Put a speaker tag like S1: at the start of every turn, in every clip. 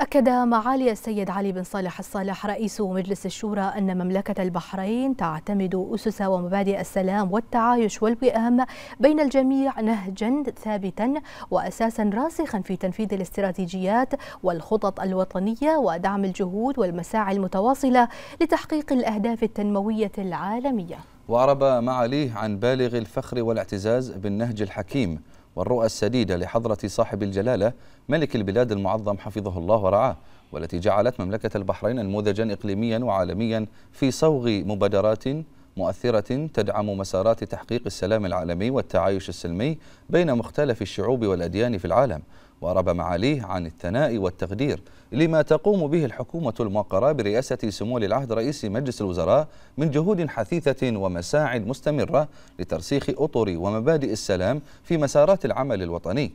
S1: أكد معالي السيد علي بن صالح الصالح رئيس مجلس الشورى أن مملكة البحرين تعتمد أسس ومبادئ السلام والتعايش والوئام بين الجميع نهجا ثابتا وأساسا راسخا في تنفيذ الاستراتيجيات والخطط الوطنية ودعم الجهود والمساعي المتواصلة لتحقيق الأهداف التنموية العالمية
S2: وعرب معاليه عن بالغ الفخر والاعتزاز بالنهج الحكيم والرؤى السديدة لحضرة صاحب الجلالة ملك البلاد المعظم حفظه الله ورعاه والتي جعلت مملكة البحرين نموذجا إقليميا وعالميا في صوغ مبادرات مؤثرة تدعم مسارات تحقيق السلام العالمي والتعايش السلمي بين مختلف الشعوب والأديان في العالم وأرب معاليه عن الثناء والتقدير لما تقوم به الحكومة الموقرة برئاسة سمو العهد رئيس مجلس الوزراء من جهود حثيثة ومساعد مستمرة لترسيخ أطر ومبادئ السلام في مسارات العمل الوطني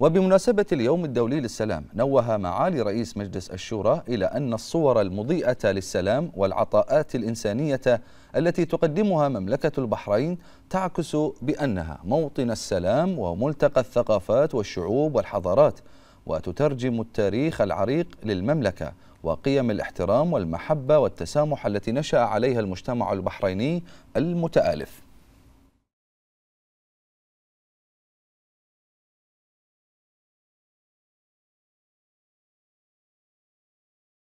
S2: وبمناسبة اليوم الدولي للسلام نوه معالي رئيس مجلس الشورى إلى أن الصور المضيئة للسلام والعطاءات الإنسانية التي تقدمها مملكة البحرين تعكس بأنها موطن السلام وملتقى الثقافات والشعوب والحضارات وتترجم التاريخ العريق للمملكة وقيم الاحترام والمحبة والتسامح التي نشأ عليها المجتمع البحريني المتآلف